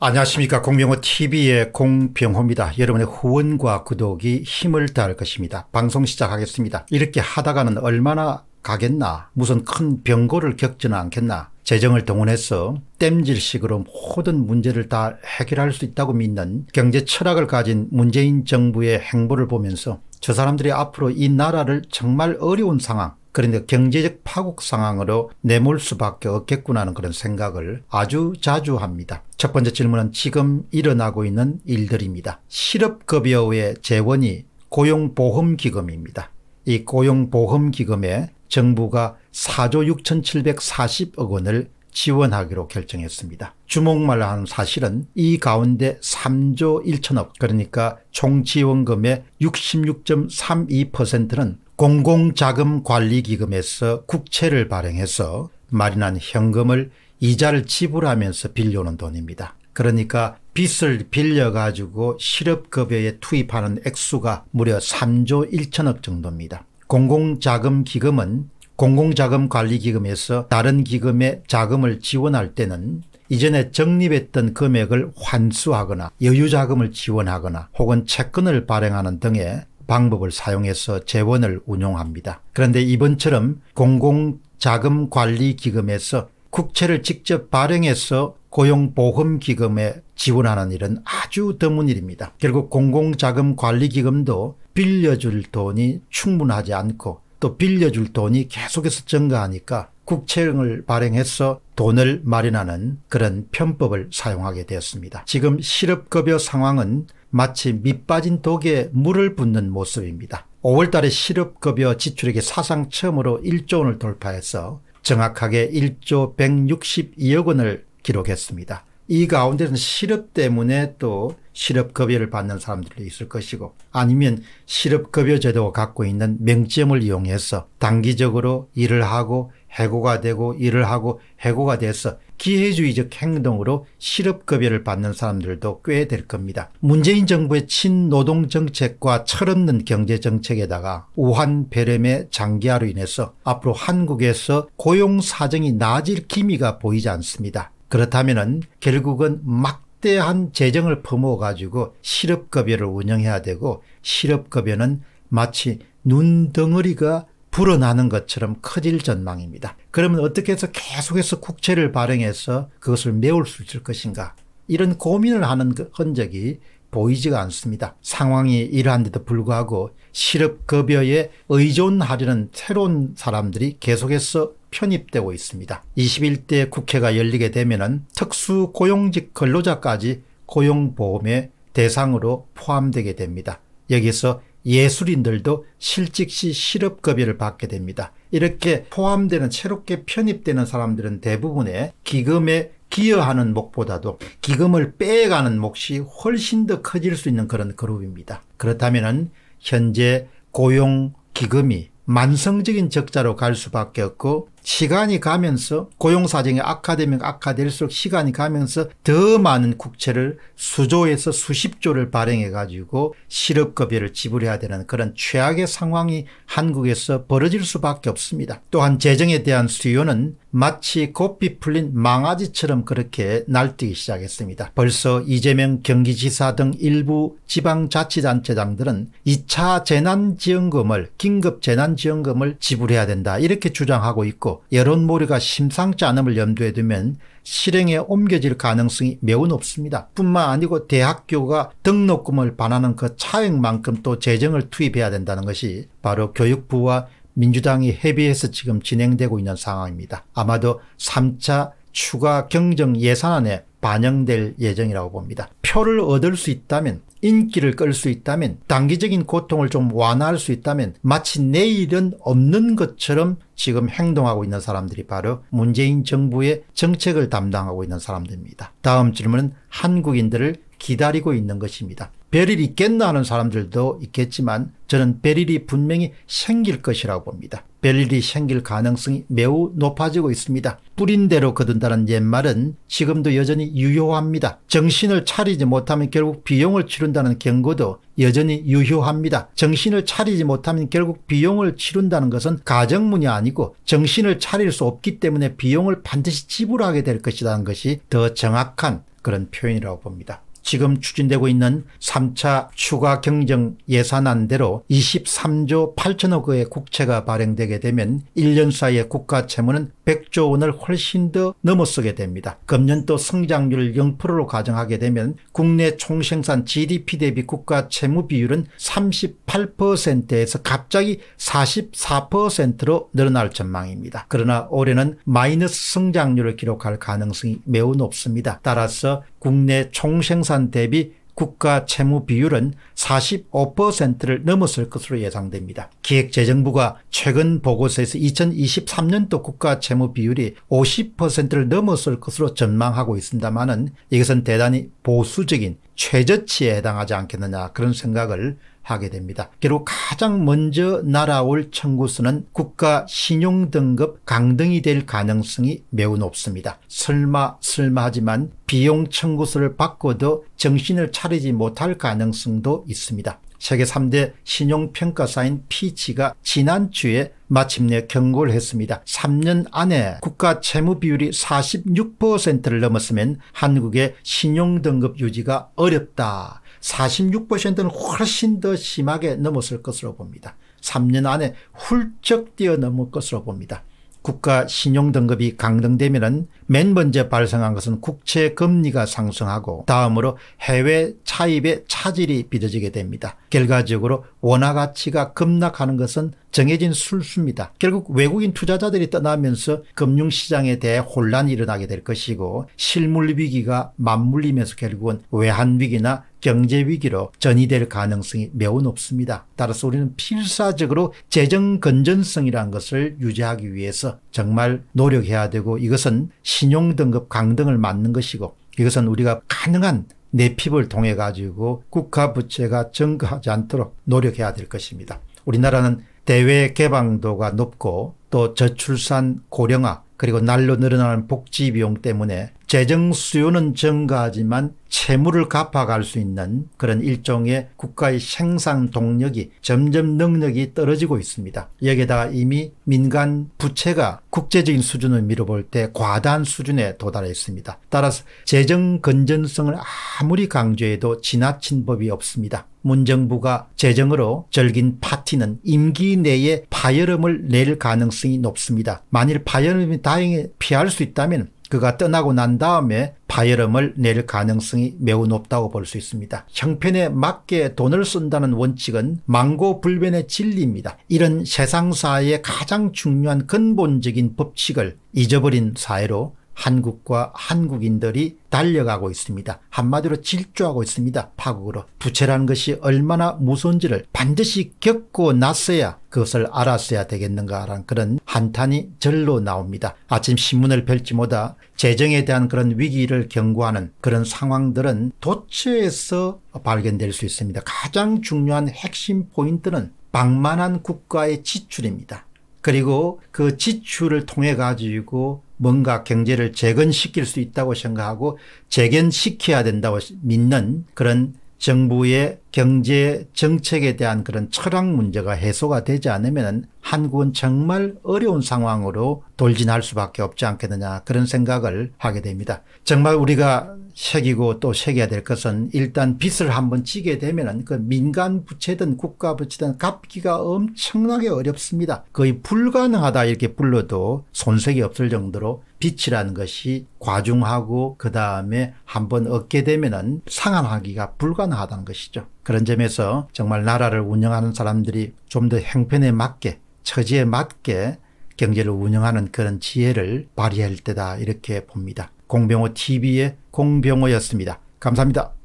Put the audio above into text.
안녕하십니까. 공병호 TV의 공병호입니다. 여러분의 후원과 구독이 힘을 다할 것입니다. 방송 시작하겠습니다. 이렇게 하다가는 얼마나 가겠나 무슨 큰 병고를 겪지는 않겠나 재정을 동원해서 땜질식으로 모든 문제를 다 해결할 수 있다고 믿는 경제 철학을 가진 문재인 정부의 행보를 보면서 저 사람들이 앞으로 이 나라를 정말 어려운 상황 그런데 경제적 파국 상황으로 내몰 수밖에 없겠구나 하는 그런 생각을 아주 자주 합니다. 첫 번째 질문은 지금 일어나고 있는 일들입니다. 실업급여의 재원이 고용보험기금입니다. 이 고용보험기금에 정부가 4조 6,740억 원을 지원하기로 결정했습니다. 주목말 하는 사실은 이 가운데 3조 1천억 그러니까 총 지원금의 66.32%는 공공자금관리기금에서 국채를 발행해서 마련한 현금을 이자를 지불하면서 빌려오는 돈입니다. 그러니까 빚을 빌려가지고 실업급여에 투입하는 액수가 무려 3조 1천억 정도입니다. 공공자금기금은 공공자금관리기금에서 다른 기금에 자금을 지원할 때는 이전에 적립했던 금액을 환수하거나 여유자금을 지원하거나 혹은 채권을 발행하는 등의 방법을 사용해서 재원을 운용합니다. 그런데 이번처럼 공공자금관리기금에서 국채를 직접 발행해서 고용보험기금에 지원하는 일은 아주 드문 일입니다. 결국 공공자금관리기금도 빌려줄 돈이 충분하지 않고 또 빌려줄 돈이 계속해서 증가하니까 국채를 발행해서 돈을 마련하는 그런 편법을 사용하게 되었습니다. 지금 실업급여 상황은 마치 밑빠진 독에 물을 붓는 모습입니다. 5월달에 실업급여 지출액이 사상 처음으로 1조 원을 돌파해서 정확하게 1조 162억 원을 기록했습니다. 이 가운데는 실업 때문에 또 실업급여를 받는 사람들도 있을 것이고 아니면 실업급여 제도가 갖고 있는 명점을 이용해서 단기적으로 일을 하고 해고가 되고 일을 하고 해고가 돼서 기회주의적 행동으로 실업급여를 받는 사람들도 꽤 될 겁니다. 문재인 정부의 친노동정책과 철없는 경제정책에다가 우한 폐렴의 장기화로 인해서 앞으로 한국에서 고용 사정이 나아질 기미가 보이지 않습니다. 그렇다면 결국은 막대한 재정을 퍼모가지고 어 실업급여를 운영해야 되고 실업급여는 마치 눈덩어리가 불어나는 것처럼 커질 전망입니다. 그러면 어떻게 해서 계속해서 국채를 발행해서 그것을 메울 수 있을 것인가? 이런 고민을 하는 그 흔적이 보이지가 않습니다. 상황이 이러한데도 불구하고 실업급여에 의존하려는 새로운 사람들이 계속해서 편입되고 있습니다. 21대 국회가 열리게 되면 특수고용직 근로자까지 고용보험의 대상으로 포함되게 됩니다. 여기서 예술인들도 실직시 실업급여를 받게 됩니다. 이렇게 포함되는 새롭게 편입되는 사람들은 대부분의 기금에 기여하는 목보다도 기금을 빼가는 몫이 훨씬 더 커질 수 있는 그런 그룹입니다. 그렇다면 현재 고용 기금이 만성적인 적자로 갈 수밖에 없고 시간이 가면서 고용사정이 악화되면 악화될수록 시간이 가면서 더 많은 국채를 수조에서 수십조를 발행해 가지고 실업급여를 지불해야 되는 그런 최악의 상황이 한국에서 벌어질 수밖에 없습니다. 또한 재정에 대한 수요는 마치 고삐 풀린 망아지처럼 그렇게 날뛰기 시작했습니다. 벌써 이재명 경기지사 등 일부 지방자치단체장들은 2차 재난지원금을 긴급재난지원금을 지불해야 된다 이렇게 주장하고 있고 여론몰이가 심상치 않음을 염두에 두면 실행에 옮겨질 가능성이 매우 높습니다. 뿐만 아니고 대학교가 등록금을 반하는 그 차액만큼 또 재정을 투입해야 된다는 것이 바로 교육부와 민주당이 협의해서 지금 진행되고 있는 상황입니다. 아마도 3차 추가 경정 예산안에 반영될 예정이라고 봅니다. 표를 얻을 수 있다면 인기를 끌 수 있다면 단기적인 고통을 좀 완화할 수 있다면 마치 내일은 없는 것처럼 지금 행동하고 있는 사람들이 바로 문재인 정부의 정책을 담당하고 있는 사람들입니다. 다음 질문은 한국인들을 기다리고 있는 것입니다. 베릴 있겠나 하는 사람들도 있겠지만 저는 베릴이 분명히 생길 것이라고 봅니다. 별일이 생길 가능성이 매우 높아지고 있습니다. 뿌린 대로 거둔다는 옛말은 지금도 여전히 유효합니다. 정신을 차리지 못하면 결국 비용을 치른다는 경고도 여전히 유효합니다. 정신을 차리지 못하면 결국 비용을 치른다는 것은 가정문이 아니고 정신을 차릴 수 없기 때문에 비용을 반드시 지불하게 될 것이라는 것이 더 정확한 그런 표현이라고 봅니다. 지금 추진되고 있는 3차 추가 경정 예산안대로 23조 8천억 의 국채가 발행되게 되면 1년 사이에 국가 채무는 100조 원을 훨씬 더 넘어서게 됩니다. 금년도 성장률 0%로 가정하게 되면 국내 총생산 GDP 대비 국가 채무 비율은 38%에서 갑자기 44%로 늘어날 전망입니다. 그러나 올해는 마이너스 성장률을 기록할 가능성이 매우 높습니다. 따라서 국내 총생산 대비 국가 채무 비율은 45%를 넘었을 것으로 예상됩니다. 기획재정부가 최근 보고서에서 2023년도 국가 채무 비율이 50%를 넘었을 것으로 전망하고 있습니다만 이것은 대단히 보수적인 최저치에 해당하지 않겠느냐 그런 생각을 하게 됩니다. 결국 가장 먼저 날아올 청구서는 국가 신용등급 강등이 될 가능성이 매우 높습니다. 설마 설마하지만 비용 청구서를 받고도 정신을 차리지 못할 가능성도 있습니다. 세계 3대 신용평가사인 피치가 지난주에 마침내 경고를 했습니다. 3년 안에 국가 채무 비율이 46%를 넘었으면 한국의 신용등급 유지가 어렵다. 46%는 훨씬 더 심하게 넘었을 것으로 봅니다. 3년 안에 훌쩍 뛰어넘을 것으로 봅니다. 국가 신용등급이 강등되면 맨 먼저 발생한 것은 국채 금리가 상승하고 다음으로 해외 차입의 차질이 빚어지게 됩니다. 결과적으로 원화 가치가 급락하는 것은 정해진 술수입니다. 결국 외국인 투자자들이 떠나면서 금융시장에 대해 혼란이 일어나게 될 것이고 실물위기가 맞물리면서 결국은 외환위기나 경제위기로 전이될 가능성이 매우 높습니다. 따라서 우리는 필사적으로 재정 건전성이라는 것을 유지하기 위해서 정말 노력해야 되고 이것은 신용등급 강등을 맞는 것이고 이것은 우리가 가능한 내핍을 통해 가지고 국가 부채가 증가하지 않도록 노력해야 될 것입니다. 우리나라는 대외 개방도가 높고 또 저출산 고령화 그리고 날로 늘어나는 복지 비용 때문에 재정 수요는 증가하지만 채무를 갚아갈 수 있는 그런 일종의 국가의 생산 동력이 점점 능력이 떨어지고 있습니다. 여기에다가 이미 민간 부채가 국제적인 수준을 미뤄볼 때 과다한 수준에 도달했습니다 따라서 재정 건전성을 아무리 강조해도 지나친 법이 없습니다. 문정부가 재정으로 절긴 파티는 임기 내에 파열음을 낼 가능성이 높습니다. 만일 파열음이 다행히 피할 수 있다면 그가 떠나고 난 다음에 파열럼을낼 가능성이 매우 높다고 볼 수 있습니다. 형편에 맞게 돈을 쓴다는 원칙은 망고불변의 진리입니다. 이런 세상사의 가장 중요한 근본적인 법칙을 잊어버린 사회로 한국과 한국인들이 달려가고 있습니다. 한마디로 질주하고 있습니다. 파국으로. 부채라는 것이 얼마나 무서운지를 반드시 겪고 났어야 그것을 알았어야 되겠는가라는 그런 한탄이 절로 나옵니다. 아침 신문을 펼지보다 재정에 대한 그런 위기를 경고하는 그런 상황들은 도처에서 발견될 수 있습니다. 가장 중요한 핵심 포인트는 방만한 국가의 지출입니다. 그리고 그 지출을 통해 가지고 뭔가 경제를 재건시킬 수 있다고 생각하고 재건시켜야 된다고 믿는 그런 정부의 경제 정책에 대한 그런 철학 문제가 해소가 되지 않으면 한국은 정말 어려운 상황으로 돌진할 수밖에 없지 않겠느냐 그런 생각을 하게 됩니다. 정말 우리가 새기고 또 새겨야 될 것은 일단 빚을 한번 지게 되면 그 민간 부채든 국가 부채든 갚기가 엄청나게 어렵습니다. 거의 불가능하다 이렇게 불러도 손색이 없을 정도로 빛이라는 것이 과중하고 그 다음에 한번 얻게 되면은 상환하기가 불가능하다는 것이죠. 그런 점에서 정말 나라를 운영하는 사람들이 좀 더 행편에 맞게 처지에 맞게 경제를 운영하는 그런 지혜를 발휘할 때다 이렇게 봅니다. 공병호 TV의 공병호였습니다. 감사합니다.